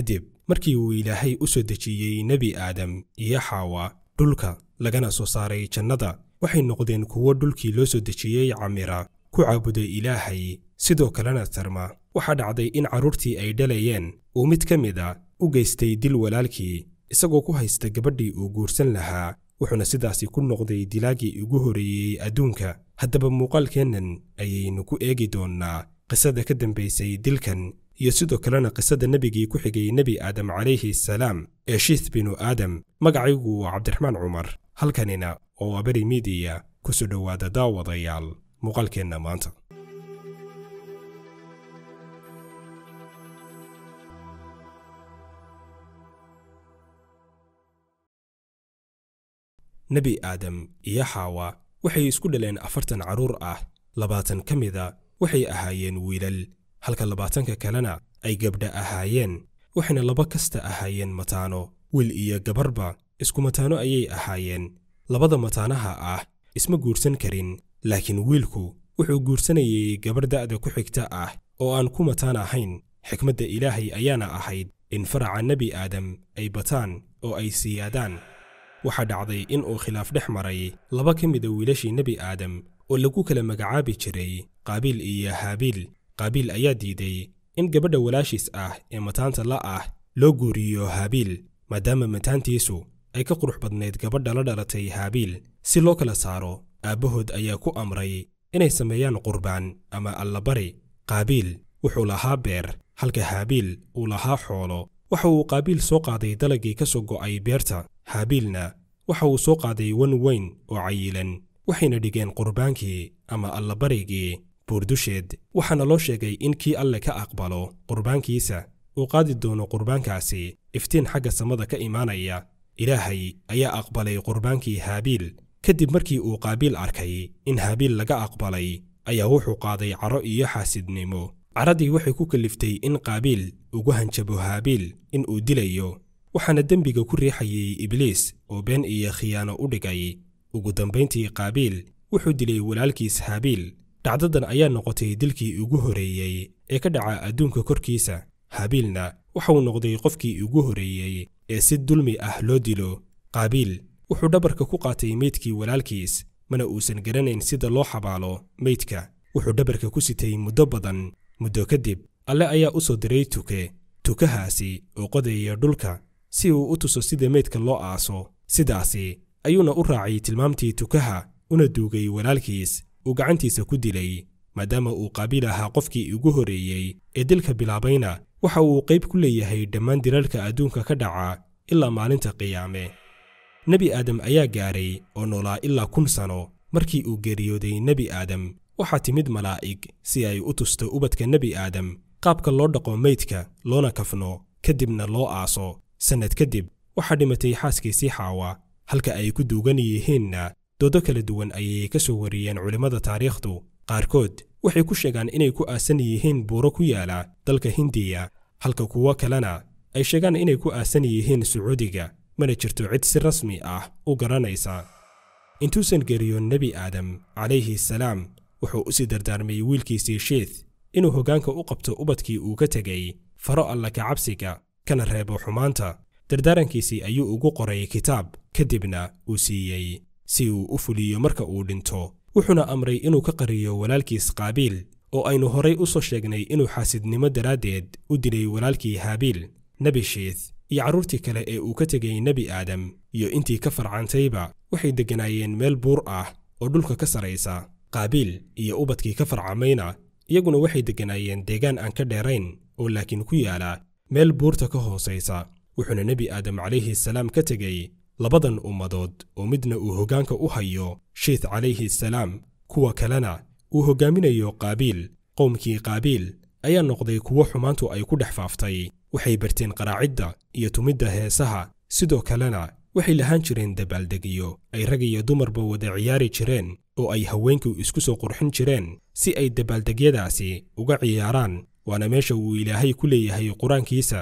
kadib markii uu ilaahay u soo dejiyey nebi aadam iyo xaawa dhulka lagana soo saaray jannada waxay noqdeen kuwo dhulkii loo soo dejiyey camira ku caabuday ilaahay sidoo kalena tarma waxaa dhacday in carruurtii ay dhalayeen uu mid ka mid a u geystay dil walaalkii isagoo ku haysta gabadhii uu guursan lahaa wuxuuna sidaasi ku noqday dilaagii ugu horreeyey adduunka haddaba muuqaalkeennan ayaynu ku eegi doonnaa qisada ka dambaysay dilkan iyo sidoo kalena qisada nebigii ku xigay nebi aadam calayhi salaam ee shiith binu aadam magacaygu waa cabdiraxmaan cumar halkanina oo waa beri midiya ku soo dhowaada daawadayaal muuqaalkeenna maanta nebi aadam iyo xaawa waxay isku dhaleen afartan carruur ah labaatan ka mida waxay ahaayeen wiilal halka labaatanka kalena ay gabdha ahaayeen waxayna laba kasta ahaayeen mataano wiil iyo gabarba isku mataano ayay ahaayeen labada mataanaha ah isma guursan karin laakiin wiilku wuxuu guursanayay gabar da'da ku xigta ah oo aan ku mataan ahayn xikmadda ilaahay ayaana ahayd in faraca nebi aadam ay bataan oo ay siyaadaan waxaa dhacday in uu khilaaf dhex maray laba ka mida wiilashii nebi aadam oo lagu kala magacaabi jiray qaabiil iyo haabiil qaabiil ayaa diiday in gabadha walaashiis ah ee mataanta la ah loo guuriyo haabiil maadaama mataantiisu ay ka qurux badnayd gabadha la dhalatay haabiil si loo kala saaro aabbahood ayaa ku amray inay sameeyaan qurbaan ama allabari qaabiil wuxuu lahaa beer halka haabiil uu lahaa xoolo waxa uu qaabiil soo qaaday dalagii ka soo go'ay beerta haabiilna waxa uu soo qaaday wan weyn oo cayilan waxayna dhigeen qurbaankii ama allabarigii buur waxaana loo sheegay in kii alle ka aqbalo qurbaankiisa uu qaadi doono qurbaankaasi iftiin xagga samada ka imaanaya ilaahay ayaa aqbalay qurbaankii haabiil kadib markii uu qaabiil arkay in haabiil laga aqbalay ayaa wuxuu qaaday caro iyo xaasidnimo caradii waxay ku kalliftay in qaabiil ugu hanjabo haabiil in uu dilayo waxaana dembiga ku riixayay ibliis oo been iyo khiyaano u dhigay ugu dambayntii qaabiil wuxuu dilay walaalkiis haabiil dhacdadan ayaa noqotay dilkii ugu horreeyey ee ka dhaca adduunka korkiisa haabiilna waxauu noqday qofkii ugu horreeyey ee si dulmi ah loo dilo qaabiil wuxuu dhabarka ku qaatay meydkii walaalkiis mana uusan garanayn sida loo xabaalo meydka wuxuu dhabarka ku sitay muddo badan muddo kadib alle ayaa u soo diray tuke tukahaasi oo qodeeya dhulka si uu u tuso sida meydka loo aaso sidaasi ayuuna u raacay tilmaamtii tukaha una duugay walaalkiis uu gacantiisa ku dilay maadaama uu qaabiil ahaa qofkii ugu horreeyey ee dilka bilaabayna waxa uu qayb ku leeyahay dhammaan dilalka adduunka ka dhaca ilaa maalinta qiyaame nebi aadam ayaa gaaray oo noolaa ilaa kun sano markii uu geeriyooday nebi aadam waxaa timid malaa'ig si ay u tusto ubadka nebi aadam qaabka loo dhaqo maydka loona kafno kadibna loo aaso sannad kadib waxaa dhimatay xaaskiisii xaawa halka ay ku duugan yihiinna doodo kala duwan ayay ka soo wariyeen culimmada taariikhdu qaarkood waxay ku sheegaan inay ku aasan yihiin buuro ku yaala dalka hindiya halka kuwo kalena ay sheegaan inay ku aasan yihiin sacuudiga mana jirto cid si rasmi ah u garanaysa intuusan geriyoon nebi aadam calayhi salaam wuxuu u sii dardaarmiyey wiilkiisii shiith inuu hoggaanka u qabto ubadkii uu ka tegay faro alla ka cabsiga kana reebo xumaanta dardaarankiisii ayuu ugu qoray kitaab kadibna uu siiyey si uu u fuliyo marka uu dhinto wuxuuna amray inuu ka qariyo walaalkiis qaabiil oo aynu horay u soo sheegnay inuu xaasidnimo daraaddeed u dilay walaalkii haabiil nebi shiith iyo carruurtii kale ee uu ka tegay nebi aadam iyo intii ka farcantayba waxay degganaayeen meel buur ah oo dhulka ka sarraysa qaabiil iyo ubadkii ka farcamayna iyaguna waxay degganaayeen deegaan aan ka dheerayn oo laakiin ku yaala meel buurta ka hoosaysa wuxuuna nebi aadam calayhi salaam ka tegey labadan ummadood oo midna uu hoggaanka u hayo shiith calayhi salaam kuwa kalena uu hoggaaminayo qaabiil qowmkii qaabiil ayaa noqday kuwo xumaantu ay ku dhex faaftay waxay barteen qaraacidda iyo tumidda heesaha sidoo kalena waxay lahaan jireen dabaaldegiyo ay rag iyo dumarba wada ciyaari jireen oo ay haweenku isku soo qurxin jireen si ay dabaaldegyadaasi uga ciyaaraan waana meesha uu ilaahay ku leeyahay qur-aankiisa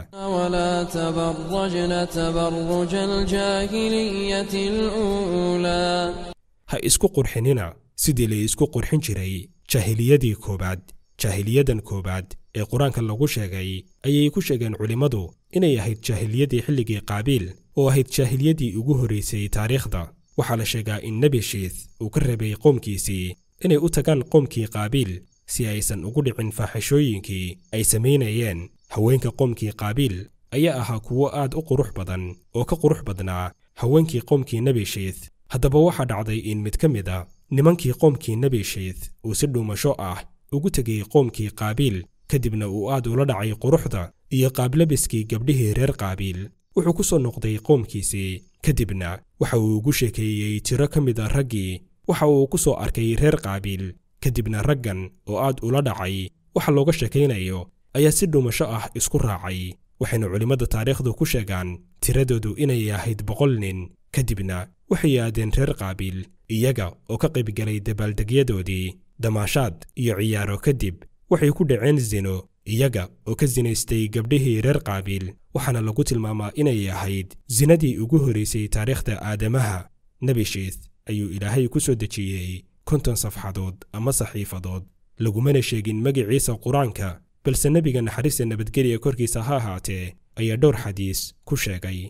ha isku qurxinina sidii la isku qurxin jiray jaahiliyadii koowaad jaahiliyadan koowaad ee qur-aanka lagu sheegay ayay ku sheegeen culimmadu inay ahayd jaahiliyadii xilligii qaabiil oo ahayd jaahiliyadii ugu horraysay taariikhda waxaa la sheegaa in nebi shiith uu ka rabay qoomkiisii inay u tagaan qoomkii qaabiil si aysan ugu dhicin faaxishooyinkii ay samaynayeen haweenka qoomkii qaabiil ayaa ahaa kuwo aad u qurux badan oo ka qurux badnaa haweenkii qoomkii nebishiith haddaba waxaa dhacday in mid ka mid a nimankii qoomkii nebishiith uu si dhuumasho ah ugu tegay qoomkii qaabiil kadibna uu aad ula dhacay quruxda iyo qaablabiskii gabdhihii reer qaabiil wuxuu ku soo noqday qoomkiisii kadibna waxa uu ugu sheekeeyey tiro ka mid a raggii waxa uu ku soo arkay reer qaabiil kadibna raggan oo aad ula dhacay waxa looga sheekaynayo ayaa si dhumasho ah isku raacay waxayna culimmada taariikhdu ku sheegaan tiradoodu inay ahayd boqol nin kadibna waxay aadeen reer qaabiil iyaga oo ka qaybgalay dabaaldegyadoodii damaashaad iyo ciyaaro kadib waxay ku dhaceen zino iyaga oo ka zinaystay gabdhihii reer qaabiil waxaana lagu tilmaamaa inay ahayd zinadii ugu horraysay taariikhda aadamaha nebi shiith ayuu ilaahay ku soo dejiyey konton safxadood ama saxiifadood lagumana sheegin magiciisa qur-aanka balse nebiga naxariista nabadgeliya korkiisa ha ahaatee ayaa dhowr xadiis ku sheegay